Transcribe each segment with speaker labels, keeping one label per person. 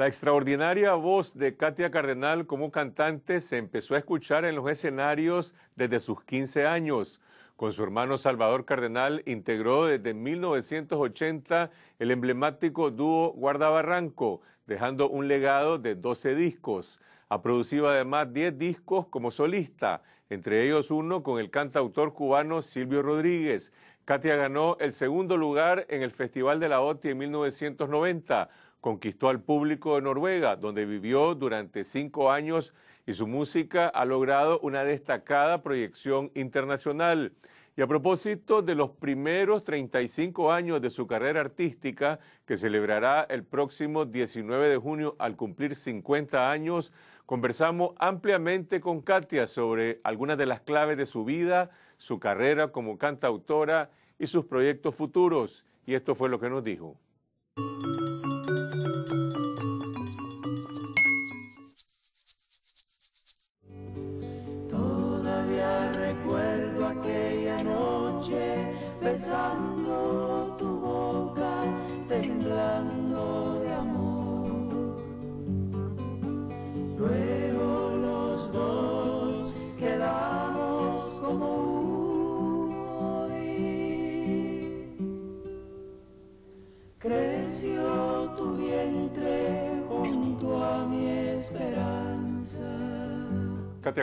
Speaker 1: La extraordinaria voz de Katia Cardenal como cantante se empezó a escuchar en los escenarios desde sus 15 años. Con su hermano Salvador Cardenal integró desde 1980 el emblemático dúo Guardabarranco, dejando un legado de 12 discos. Ha producido además 10 discos como solista, entre ellos uno con el cantautor cubano Silvio Rodríguez. Katia ganó el segundo lugar en el Festival de la OTI en 1990 conquistó al público de Noruega, donde vivió durante cinco años y su música ha logrado una destacada proyección internacional. Y a propósito de los primeros 35 años de su carrera artística, que celebrará el próximo 19 de junio al cumplir 50 años, conversamos ampliamente con Katia sobre algunas de las claves de su vida, su carrera como cantautora y sus proyectos futuros. Y esto fue lo que nos dijo.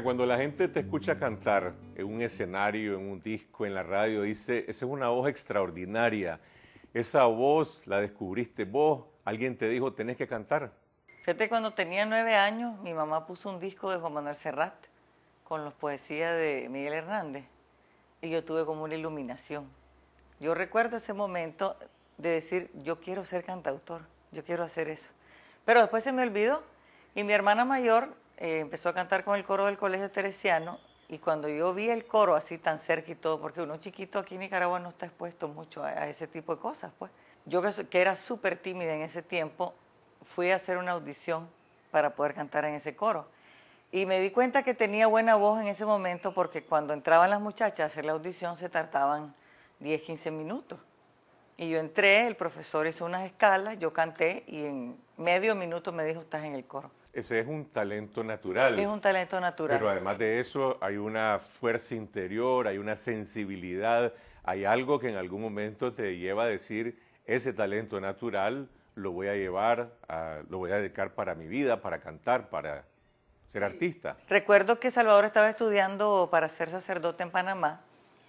Speaker 1: cuando la gente te escucha cantar en un escenario, en un disco, en la radio, dice, esa es una voz extraordinaria. Esa voz la descubriste vos, alguien te dijo, tenés que cantar.
Speaker 2: Fíjate, cuando tenía nueve años, mi mamá puso un disco de Juan Manuel Serrat con las poesías de Miguel Hernández y yo tuve como una iluminación. Yo recuerdo ese momento de decir, yo quiero ser cantautor, yo quiero hacer eso. Pero después se me olvidó y mi hermana mayor eh, empezó a cantar con el coro del Colegio Teresiano y cuando yo vi el coro así tan cerca y todo, porque uno chiquito aquí en Nicaragua no está expuesto mucho a, ese tipo de cosas, pues yo que, era súper tímida en ese tiempo, fui a hacer una audición para poder cantar en ese coro. Y me di cuenta que tenía buena voz en ese momento porque cuando entraban las muchachas a hacer la audición se tardaban 10, 15 minutos. Y yo entré, el profesor hizo unas escalas, yo canté y en medio minuto me dijo, estás en el coro.
Speaker 1: Ese es un talento natural. Es un
Speaker 2: talento natural. Pero
Speaker 1: además de eso hay una fuerza interior, hay una sensibilidad, hay algo que en algún momento te lleva a decir, ese talento natural lo voy a llevar, lo voy a dedicar para mi vida, para cantar, para ser artista.
Speaker 2: Recuerdo que Salvador estaba estudiando para ser sacerdote en Panamá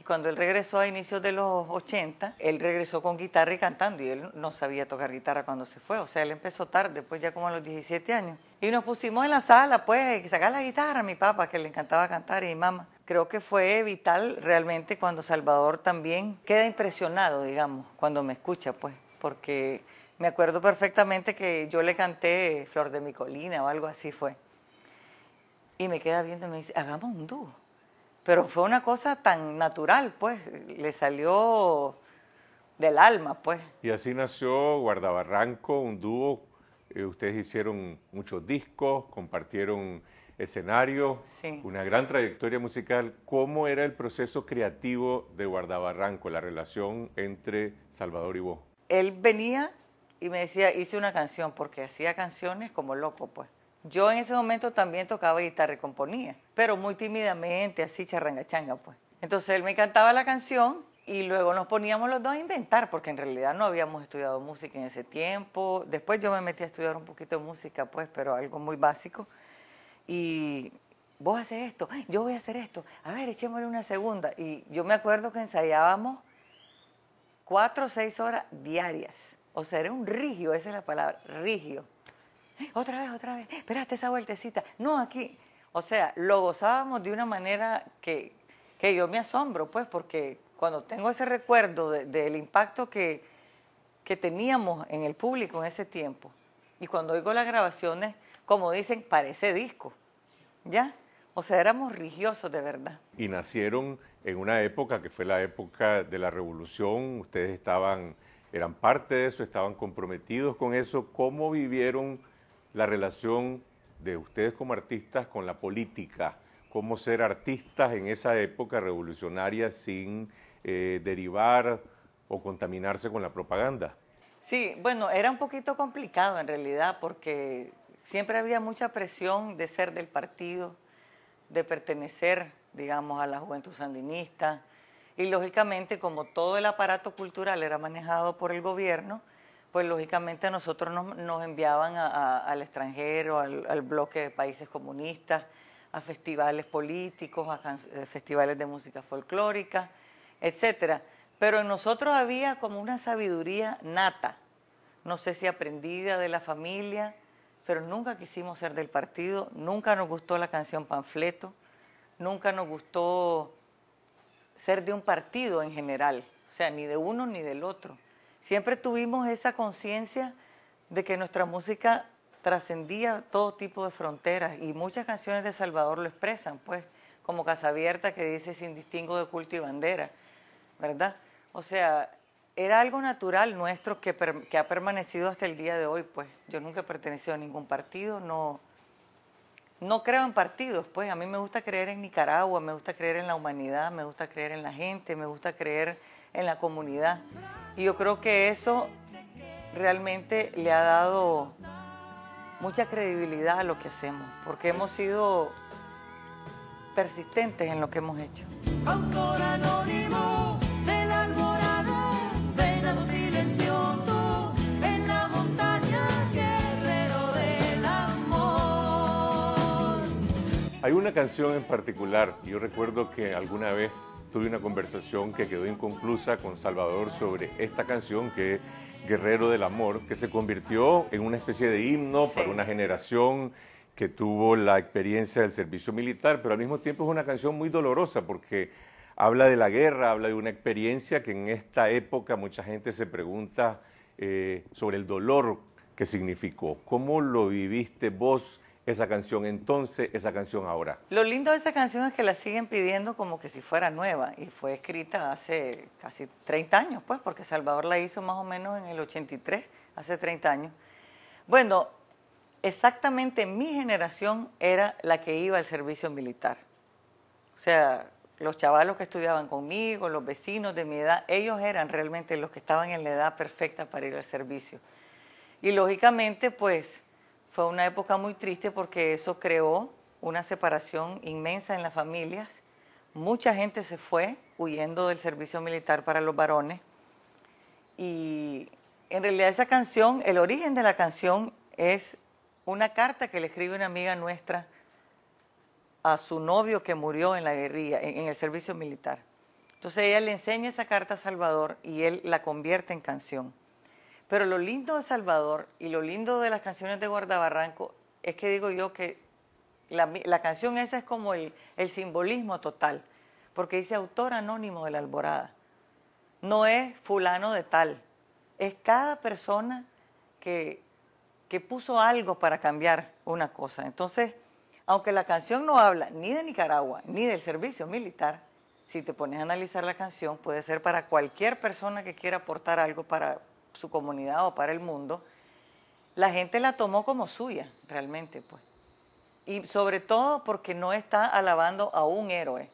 Speaker 2: cuando él regresó a inicios de los 80, él regresó con guitarra y cantando y él no sabía tocar guitarra cuando se fue, o sea, él empezó tarde, pues ya como a los 17 años. Y nos pusimos en la sala, pues, sacar la guitarra, mi papá, que le encantaba cantar, y mi mamá. Creo que fue vital realmente cuando Salvador también queda impresionado, digamos, cuando me escucha, pues, porque me acuerdo perfectamente que yo le canté Flor de mi colina o algo así fue. Y me queda viendo y me dice, hagamos un dúo. Pero fue una cosa tan natural, pues, le salió del alma, pues.
Speaker 1: Y así nació Guardabarranco, un dúo. Eh, ustedes hicieron muchos discos, compartieron escenarios, una gran trayectoria musical. ¿Cómo era el proceso creativo de Guardabarranco, la relación entre Salvador y vos?
Speaker 2: Él venía y me decía, hice una canción, porque hacía canciones como loco, pues. Yo en ese momento también tocaba guitarra y componía, pero muy tímidamente, así changa, pues. Entonces él me cantaba la canción y luego nos poníamos los dos a inventar, porque en realidad no habíamos estudiado música en ese tiempo. Después yo me metí a estudiar un poquito de música, pues, pero algo muy básico. Y vos haces esto, yo voy a hacer esto, a ver, echémosle una segunda. Y yo me acuerdo que ensayábamos cuatro o seis horas diarias. O sea, era un rigio, esa es la palabra, rigio otra vez, otra vez, ...esperaste esa vueltecita, no aquí. O sea, lo gozábamos de una manera que, yo me asombro, pues, porque cuando tengo ese recuerdo del impacto que, que teníamos en el público en ese tiempo, y cuando oigo las grabaciones, como dicen, parece disco, ¿ya? O sea, éramos religiosos de verdad.
Speaker 1: Y nacieron en una época que fue la época de la revolución, ustedes estaban, eran parte de eso, estaban comprometidos con eso. ¿Cómo vivieron la relación de ustedes como artistas con la política, cómo ser artistas en esa época revolucionaria sin eh, derivar o contaminarse con la propaganda.
Speaker 2: Sí, bueno, era un poquito complicado en realidad porque siempre había mucha presión de ser del partido, de pertenecer, digamos, a la juventud sandinista. Y lógicamente, como todo el aparato cultural era manejado por el gobierno, pues lógicamente a nosotros nos, enviaban al extranjero, al, bloque de países comunistas, a festivales políticos, a eh, festivales de música folclórica, etcétera. Pero en nosotros había como una sabiduría nata, no sé si aprendida de la familia, pero nunca quisimos ser del partido, nunca nos gustó la canción Panfleto, nunca nos gustó ser de un partido en general, o sea, ni de uno ni del otro. Siempre tuvimos esa conciencia de que nuestra música trascendía todo tipo de fronteras y muchas canciones de Salvador lo expresan, pues, como Casa Abierta que dice sin distingo de culto y bandera, ¿verdad? O sea, era algo natural nuestro que, que ha permanecido hasta el día de hoy, pues. Yo nunca he a ningún partido, no, no creo en partidos, pues. A mí me gusta creer en Nicaragua, me gusta creer en la humanidad, me gusta creer en la gente, me gusta creer en la comunidad. Y yo creo que eso realmente le ha dado mucha credibilidad a lo que hacemos, porque hemos sido persistentes en lo que hemos hecho.
Speaker 1: Hay una canción en particular, yo recuerdo que alguna vez tuve una conversación que quedó inconclusa con Salvador sobre esta canción que es Guerrero del Amor, que se convirtió en una especie de himno para una generación que tuvo la experiencia del servicio militar, pero al mismo tiempo es una canción muy dolorosa porque habla de la guerra, habla de una experiencia que en esta época mucha gente se pregunta eh, sobre el dolor que significó. ¿Cómo lo viviste vos? esa canción entonces, esa canción ahora.
Speaker 2: Lo lindo de esta canción es que la siguen pidiendo como que si fuera nueva y fue escrita hace casi 30 años, pues, porque Salvador la hizo más o menos en el 83, hace 30 años. Bueno, exactamente mi generación era la que iba al servicio militar. O sea, los chavalos que estudiaban conmigo, los vecinos de mi edad, ellos eran realmente los que estaban en la edad perfecta para ir al servicio. Y lógicamente, pues, fue una época muy triste porque eso creó una separación inmensa en las familias. Mucha gente se fue huyendo del servicio militar para los varones. Y en realidad esa canción, el origen de la canción es una carta que le escribe una amiga nuestra a su novio que murió en la guerrilla, en el servicio militar. Entonces ella le enseña esa carta a Salvador y él la convierte en canción. Pero lo lindo de Salvador y lo lindo de las canciones de Guardabarranco es que digo yo que la, canción esa es como el, el, simbolismo total, porque dice autor anónimo de la alborada. No es fulano de tal, es cada persona que, que puso algo para cambiar una cosa. Entonces, aunque la canción no habla ni de Nicaragua ni del servicio militar, si te pones a analizar la canción, puede ser para cualquier persona que quiera aportar algo para, su comunidad o para el mundo, la gente la tomó como suya, realmente, pues. Y sobre todo porque no está alabando a un héroe,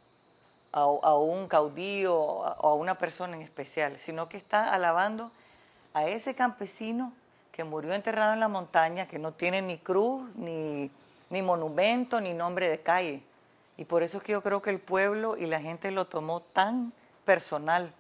Speaker 2: a, un caudillo o a, una persona en especial, sino que está alabando a ese campesino que murió enterrado en la montaña, que no tiene ni cruz, ni, ni monumento, ni nombre de calle. Y por eso es que yo creo que el pueblo y la gente lo tomó tan personal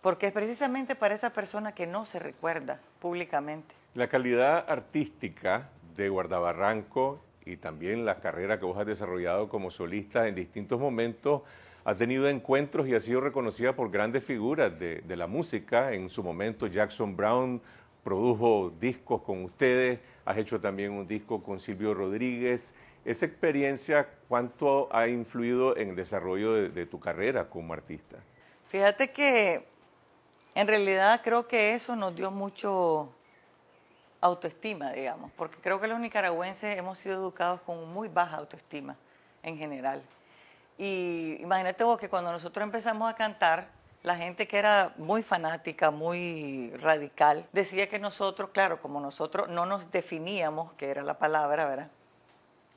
Speaker 2: porque es precisamente para esa persona que no se recuerda públicamente.
Speaker 1: La calidad artística de Guardabarranco y también la carrera que vos has desarrollado como solista en distintos momentos ha tenido encuentros y ha sido reconocida por grandes figuras de, la música. En su momento Jackson Brown produjo discos con ustedes, has hecho también un disco con Silvio Rodríguez. Esa experiencia, ¿cuánto ha influido en el desarrollo de tu carrera como artista?
Speaker 2: Fíjate que en realidad creo que eso nos dio mucho autoestima, digamos, porque creo que los nicaragüenses hemos sido educados con muy baja autoestima en general. Y imagínate vos que cuando nosotros empezamos a cantar, la gente que era muy fanática, muy radical, decía que nosotros, claro, como nosotros no nos definíamos, que era la palabra, ¿verdad?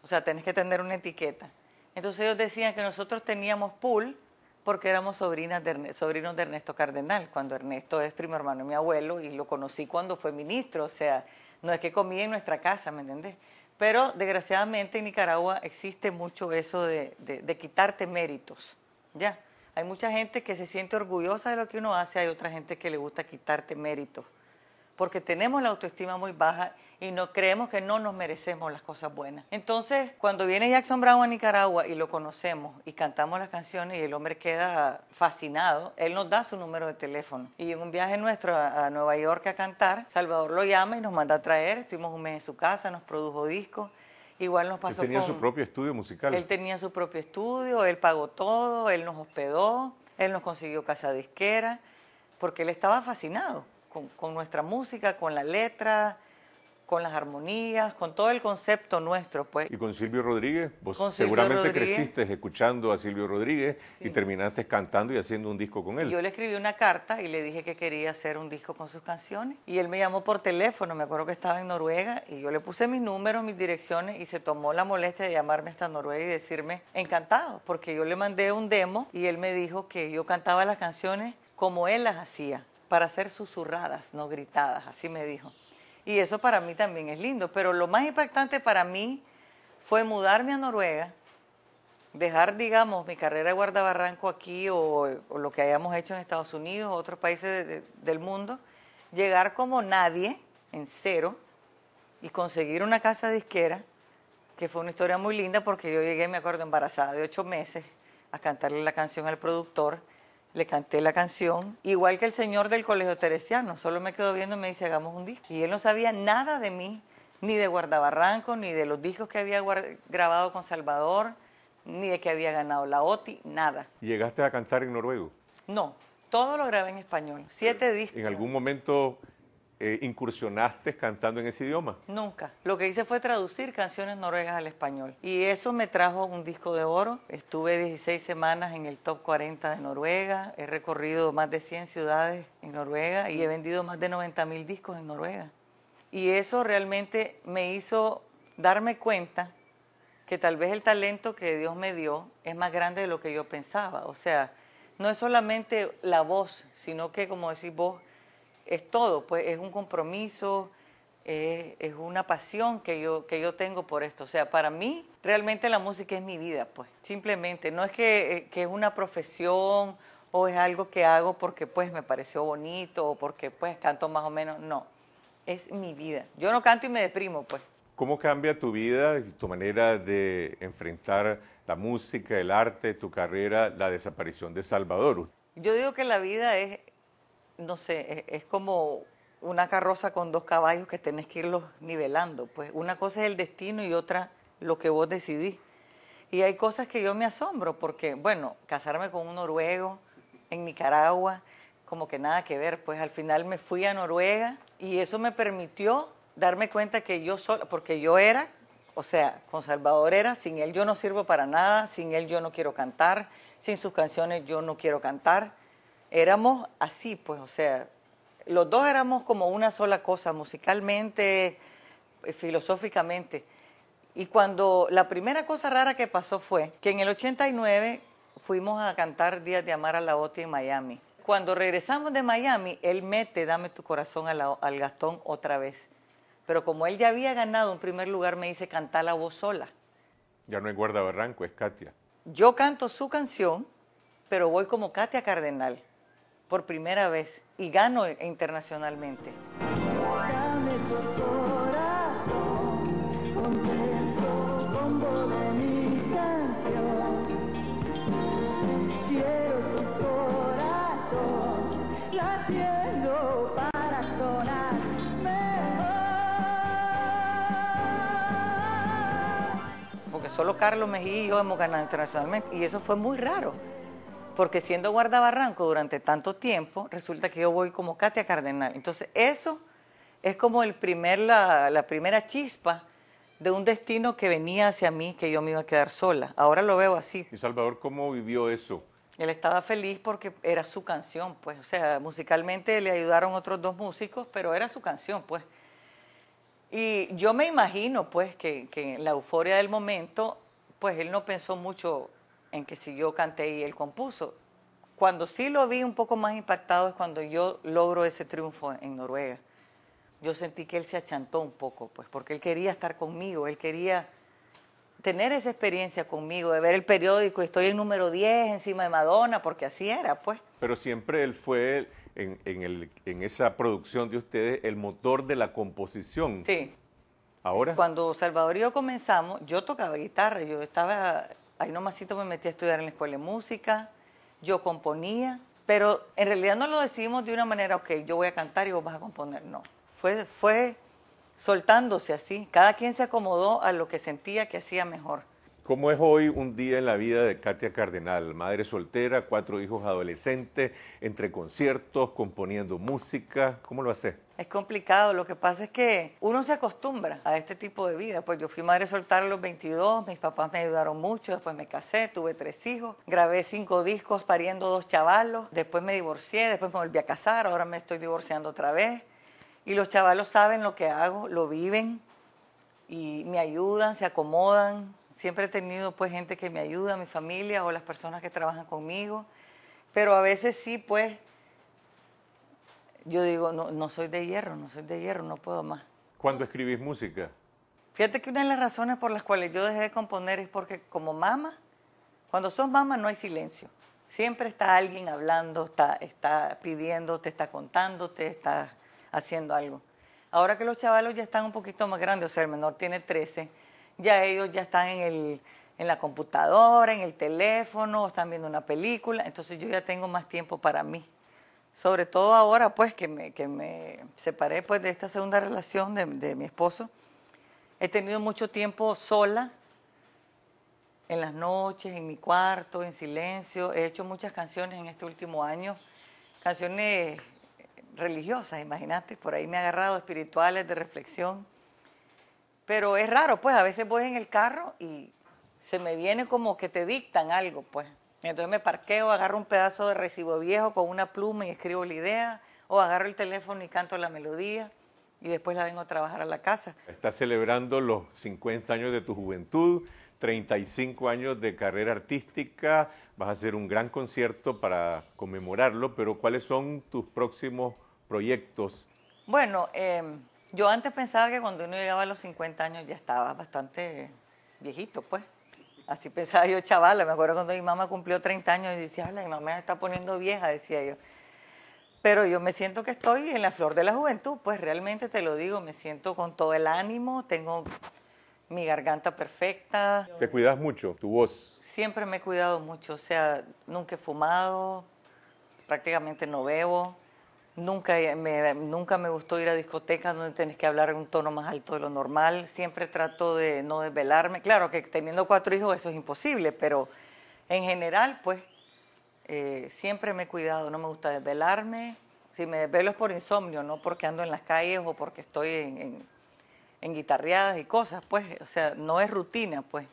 Speaker 2: O sea, tenés que tener una etiqueta. Entonces ellos decían que nosotros teníamos pool porque éramos sobrinas de sobrinos de Ernesto Cardenal, cuando Ernesto es primo hermano de mi abuelo y lo conocí cuando fue ministro, o sea, no es que comía en nuestra casa, ¿me entendés? Pero desgraciadamente en Nicaragua existe mucho eso de, de, de quitarte méritos, ¿ya? Hay mucha gente que se siente orgullosa de lo que uno hace, hay otra gente que le gusta quitarte méritos porque tenemos la autoestima muy baja y no creemos que no nos merecemos las cosas buenas. Entonces, cuando viene Jackson Brown a Nicaragua y lo conocemos y cantamos las canciones y el hombre queda fascinado, él nos da su número de teléfono. Y en un viaje nuestro a, Nueva York a cantar, Salvador lo llama y nos manda a traer, estuvimos un mes en su casa, nos produjo discos. Igual nos pasó él tenía su
Speaker 1: propio estudio musical. Él
Speaker 2: tenía su propio estudio, él pagó todo, él nos hospedó, él nos consiguió casa disquera, porque él estaba fascinado con, nuestra música, con la letra, con las armonías,
Speaker 1: con todo el concepto nuestro, pues. Y con Silvio Rodríguez, vos seguramente creciste escuchando a Silvio Rodríguez y terminaste cantando y haciendo un disco con él. Yo le
Speaker 2: escribí una carta y le dije que quería hacer un disco con sus canciones y él me llamó por teléfono, me acuerdo que estaba en Noruega y yo le puse mis números, mis direcciones y se tomó la molestia de llamarme hasta Noruega y decirme encantado, porque yo le mandé un demo y él me dijo que yo cantaba las canciones como él las hacía para ser susurradas, no gritadas, así me dijo. Y eso para mí también es lindo, pero lo más impactante para mí fue mudarme a Noruega, dejar, digamos, mi carrera de guardabarranco aquí o, lo que hayamos hecho en Estados Unidos, o otros países del mundo, llegar como nadie, en cero, y conseguir una casa disquera, que fue una historia muy linda porque yo llegué, me acuerdo, embarazada de ocho meses a cantarle la canción al productor le canté la canción, igual que el señor del colegio teresiano, solo me quedó viendo y me dice, hagamos un disco. Y él no sabía nada de mí, ni de Guardabarranco, ni de los discos que había grabado con Salvador, ni de que había ganado la OTI, nada.
Speaker 1: ¿Llegaste a cantar en noruego?
Speaker 2: No, todo lo grabé en español,
Speaker 1: siete discos. ¿En algún momento eh, incursionaste cantando en ese idioma? Nunca. Lo
Speaker 2: que hice fue traducir canciones noruegas al español. Y eso me trajo un disco de oro. Estuve 16 semanas en el top 40 de Noruega. He recorrido más de 100 ciudades en Noruega y he vendido más de 90 mil discos en Noruega. Y eso realmente me hizo darme cuenta que tal vez el talento que Dios me dio es más grande de lo que yo pensaba. O sea, no es solamente la voz, sino que, como decís vos, es todo, pues es un compromiso, es, una pasión que yo, que yo tengo por esto. O sea, para mí realmente la música es mi vida, pues simplemente. No es que, eh, que es una profesión o es algo que hago porque pues me pareció bonito o porque pues canto más o menos, no. Es mi vida. Yo no canto y me deprimo, pues.
Speaker 1: ¿Cómo cambia tu vida, tu manera de enfrentar la música, el arte, tu carrera, la desaparición de Salvador?
Speaker 2: Yo digo que la vida es no sé, e, es, como una carroza con dos caballos que tenés que irlos nivelando. Pues una cosa es el destino y otra lo que vos decidís. Y hay cosas que yo me asombro, porque, bueno, casarme con un noruego en Nicaragua, como que nada que ver, pues al final me fui a Noruega y eso me permitió darme cuenta que yo sola, porque yo era, o sea, con Salvador era, sin él yo no sirvo para nada, sin él yo no quiero cantar, sin sus canciones yo no quiero cantar, éramos así, pues, o sea, los dos éramos como una sola cosa, musicalmente, eh, filosóficamente. Y cuando la primera cosa rara que pasó fue que en el 89 fuimos a cantar Días de Amar a la OTI en Miami. Cuando regresamos de Miami, él mete Dame tu corazón al Gastón otra vez. Pero como él ya había ganado en primer lugar, me dice cantar la voz sola.
Speaker 1: Ya no es Barranco, es Katia.
Speaker 2: Yo canto su canción, pero voy como Katia Cardenal por primera vez y gano internacionalmente. Porque solo Carlos Mejía y yo hemos ganado internacionalmente. Y eso fue muy raro porque siendo guardabarranco durante tanto tiempo, resulta que yo voy como Katia Cardenal. Entonces, eso es como el primer, la, primera chispa de un destino que venía hacia mí, que yo me iba a quedar sola. Ahora lo veo así. ¿Y Salvador
Speaker 1: cómo vivió eso?
Speaker 2: Él estaba feliz porque era su canción, pues, o sea, musicalmente le ayudaron otros dos músicos, pero era su canción, pues. Y yo me imagino, pues, que, que en la euforia del momento, pues él no pensó mucho en que si yo canté y él compuso. Cuando sí lo vi un poco más impactado es cuando yo logro ese triunfo en Noruega. Yo sentí que él se achantó un poco, pues, porque él quería estar conmigo, él quería tener esa experiencia conmigo, de ver el periódico, estoy en número 10 encima de Madonna, porque así era, pues.
Speaker 1: Pero siempre él fue, en, en, el, en esa producción de ustedes, el motor de la composición. Sí. ¿Ahora?
Speaker 2: Cuando Salvador y yo comenzamos, yo tocaba guitarra, yo estaba ahí nomásito me metí a estudiar en la escuela de música, yo componía, pero en realidad no lo decidimos de una manera, ok, yo voy a cantar y vos vas a componer, no. Fue, fue soltándose así, cada quien se acomodó a lo que sentía que hacía mejor.
Speaker 1: ¿Cómo es hoy un día en la vida de Katia Cardenal? Madre soltera, cuatro hijos adolescentes, entre conciertos, componiendo música. ¿Cómo lo hace?
Speaker 2: Es complicado, lo que pasa es que uno se acostumbra a este tipo de vida. Pues yo fui madre soltera a los 22, mis papás me ayudaron mucho, después me casé, tuve tres hijos, grabé cinco discos pariendo dos chavalos, después me divorcié, después me volví a casar, ahora me estoy divorciando otra vez. Y los chavalos saben lo que hago, lo viven y me ayudan, se acomodan, Siempre he tenido pues gente que me ayuda, mi familia o las personas que trabajan conmigo, pero a veces sí pues yo digo, no, soy de hierro, no soy de hierro, no puedo más.
Speaker 1: ¿Cuándo escribís música?
Speaker 2: Fíjate que una de las razones por las cuales yo dejé de componer es porque como mamá, cuando sos mamá no hay silencio. Siempre está alguien hablando, está, está pidiendo, te está contando, te está haciendo algo. Ahora que los chavalos ya están un poquito más grandes, o sea, el menor tiene 13, ya ellos ya están en, la computadora, en el teléfono, están viendo una película, entonces yo ya tengo más tiempo para mí. Sobre todo ahora, pues, que me, que me separé pues, de esta segunda relación de, de mi esposo, he tenido mucho tiempo sola, en las noches, en mi cuarto, en silencio. He hecho muchas canciones en este último año, canciones religiosas, imagínate, por ahí me he agarrado espirituales, de reflexión. Pero es raro, pues a veces voy en el carro y se me viene como que te dictan algo, pues. Entonces me parqueo, agarro un pedazo de recibo viejo con una pluma y escribo la idea, o agarro el teléfono y canto la melodía y después la vengo a trabajar a
Speaker 1: la casa. Estás celebrando los 50 años de tu juventud, 35 años de carrera artística, vas a hacer un gran concierto para conmemorarlo, pero ¿cuáles son tus próximos proyectos?
Speaker 2: Bueno, em, yo antes pensaba que cuando uno llegaba a los 50 años ya estaba bastante viejito, pues. Así pensaba yo, chaval. Me acuerdo cuando mi mamá cumplió 30 años y decía, la mi mamá está poniendo vieja, decía yo. Pero yo me siento que estoy en la flor de la juventud, pues realmente te lo digo, me siento con todo el ánimo, tengo mi garganta perfecta.
Speaker 1: ¿Te cuidas mucho, tu voz?
Speaker 2: Siempre me he cuidado mucho, o sea, nunca he fumado, prácticamente no bebo. Nunca eh, me, nunca me gustó ir a discotecas donde tenés que hablar en un tono más alto de lo normal. Siempre trato de no desvelarme. Claro que teniendo cuatro hijos eso es imposible, pero en general, pues, eh, siempre me he cuidado. No me gusta desvelarme. Si me desvelo es por insomnio, no porque ando en las calles o porque estoy en, guitarreadas y cosas, pues. O sea, no es rutina, pues.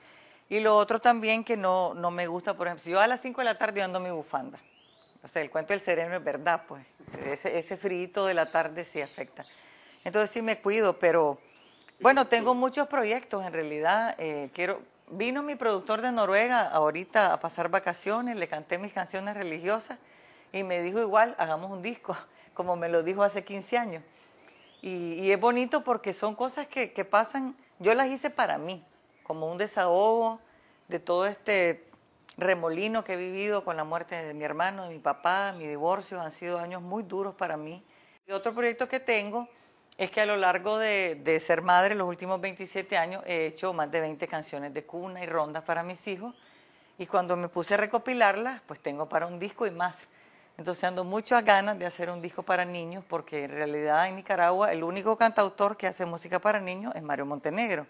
Speaker 2: Y lo otro también que no, no me gusta, por ejemplo, si yo a las cinco de la tarde yo ando mi bufanda. O sea, el cuento del sereno es verdad, pues ese, frío de la tarde sí afecta. Entonces sí me cuido, pero bueno, tengo muchos proyectos en realidad. Eh, quiero, vino mi productor de Noruega ahorita a pasar vacaciones, le canté mis canciones religiosas y me dijo igual, hagamos un disco, como me lo dijo hace 15 años. Y, es bonito porque son cosas que pasan, yo las hice para mí, como un desahogo de todo este remolino que he vivido con la muerte de mi hermano, de mi papá, mi divorcio, han sido años muy duros para mí. otro proyecto que tengo es que a lo largo de, ser madre, los últimos 27 años, he hecho más de 20 canciones de cuna y rondas para mis hijos. Y cuando me puse a recopilarlas, pues tengo para un disco y más. Entonces ando muchas ganas de hacer un disco para niños, porque en realidad en Nicaragua el único cantautor que hace música para niños es Mario Montenegro.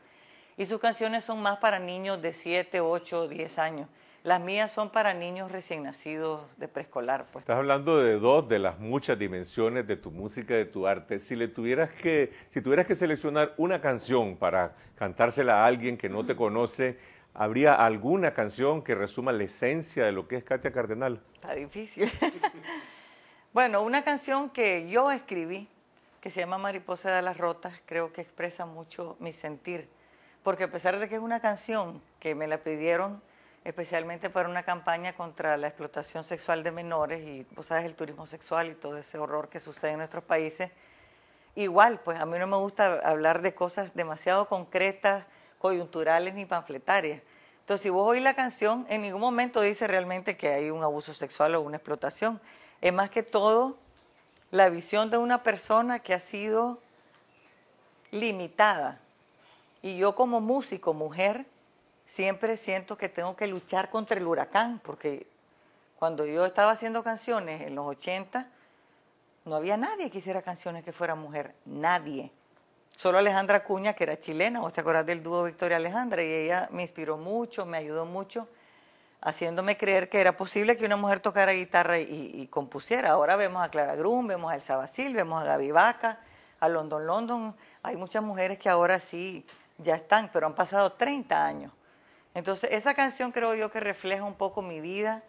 Speaker 2: Y sus canciones son más para niños de 7, 8, 10 años. Las mías son para niños recién nacidos de preescolar. Pues.
Speaker 1: Estás hablando de dos de las muchas dimensiones de tu música, de tu arte. Si le tuvieras que, si tuvieras que seleccionar una canción para cantársela a alguien que no te conoce, ¿habría alguna canción que resuma la esencia de lo que es Katia Cardenal?
Speaker 2: Está difícil. bueno, una canción que yo escribí, que se llama Mariposa de las Rotas, creo que expresa mucho mi sentir. Porque a pesar de que es una canción que me la pidieron especialmente para una campaña contra la explotación sexual de menores y, vos sabes, el turismo sexual y todo ese horror que sucede en nuestros países. Igual, pues a mí no me gusta hablar de cosas demasiado concretas, coyunturales ni panfletarias. Entonces, si vos oís la canción, en ningún momento dice realmente que hay un abuso sexual o una explotación. Es más que todo la visión de una persona que ha sido limitada. Y yo como músico, mujer, siempre siento que tengo que luchar contra el huracán, porque cuando yo estaba haciendo canciones en los 80, no había nadie que hiciera canciones que fuera mujer, nadie. Solo Alejandra Cuña, que era chilena, vos te acordás del dúo Victoria Alejandra, y ella me inspiró mucho, me ayudó mucho, haciéndome creer que era posible que una mujer tocara guitarra y, compusiera. Ahora vemos a Clara Grum, vemos a El Sabacil, vemos a Gaby Vaca, a London London. Hay muchas mujeres que ahora sí ya están, pero han pasado 30 años. Entonces, esa canción creo yo que refleja un poco mi vida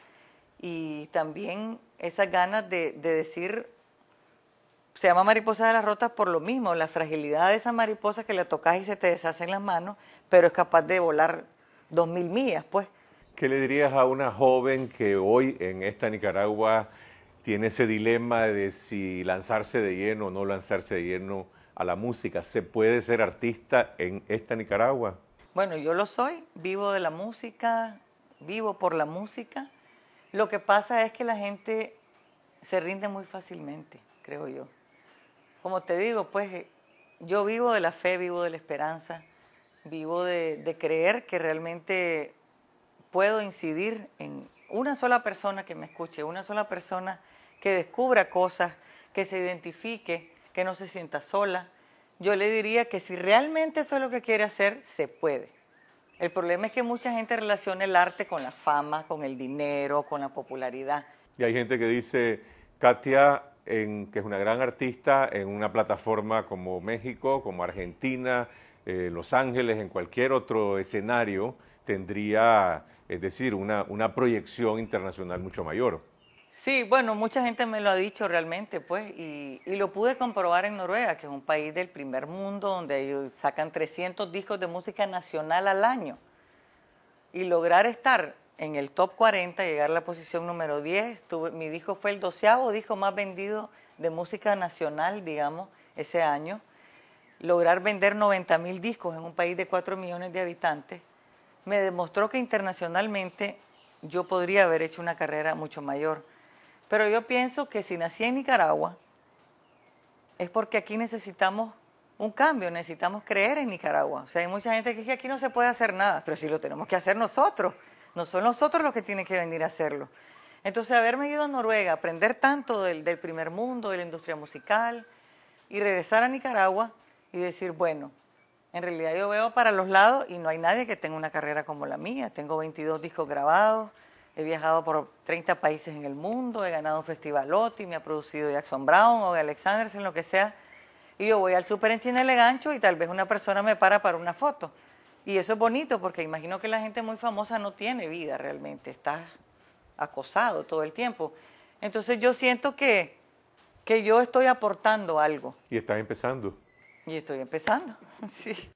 Speaker 2: y también esas ganas de, decir, se llama mariposa de las rotas por lo mismo, la fragilidad de esa mariposa que la tocas y se te deshace en las manos,
Speaker 1: pero es capaz de volar dos
Speaker 2: mil millas, pues.
Speaker 1: ¿Qué le dirías a una joven que hoy en esta Nicaragua tiene ese dilema de si lanzarse de lleno o no lanzarse de lleno a la música? ¿Se puede ser artista en esta Nicaragua?
Speaker 2: Bueno, yo lo soy, vivo de la música, vivo por la música. Lo que pasa es que la gente se rinde muy fácilmente, creo yo. Como te digo, pues eh, yo vivo de la fe, vivo de la esperanza, vivo de, creer que realmente puedo incidir en una sola persona que me escuche, una sola persona que descubra cosas, que se identifique, que no se sienta sola, yo le diría que si realmente eso es lo que quiere hacer, se puede. El problema es que mucha gente relaciona el arte con la fama, con el dinero, con la popularidad.
Speaker 1: Y hay gente que dice, Katia, en, que es una gran artista, en una plataforma como México, como Argentina, eh, Los Ángeles, en cualquier otro escenario, tendría, es decir, una proyección internacional mucho mayor.
Speaker 2: Sí, bueno, mucha gente me lo ha dicho realmente, pues, y, lo pude comprobar en Noruega, que es un país del primer mundo donde sacan 300 discos de música nacional al año. Y lograr estar en el top 40, llegar a la posición número 10, mi disco fue el doceavo disco más vendido de música nacional, digamos, ese año. Lograr vender 90 mil discos en un país de 4 millones de habitantes me demostró que internacionalmente yo podría haber hecho una carrera mucho mayor pero yo pienso que si nací en Nicaragua, es porque aquí necesitamos un cambio, necesitamos creer en Nicaragua. O sea, hay mucha gente que dice que aquí no se puede hacer nada, pero sí lo tenemos que hacer nosotros, no son nosotros los que tienen que venir a hacerlo. Entonces, haberme ido a Noruega, aprender tanto del, del primer mundo, de la industria musical, y regresar a Nicaragua y decir, bueno, en realidad yo veo para los lados y no hay nadie que tenga una carrera como la mía. Tengo 22 discos grabados, He viajado por 30 países en el mundo, he ganado un festival OTI, me ha producido Jackson Brown o Alexander, en lo que sea. Y yo voy al super en China gancho y tal vez una persona me para para una foto. Y eso es bonito porque imagino que la gente muy famosa no tiene vida realmente, está acosado todo el tiempo. Entonces yo siento que, que yo estoy
Speaker 1: aportando algo. Y estás empezando.
Speaker 2: Y estoy empezando, sí.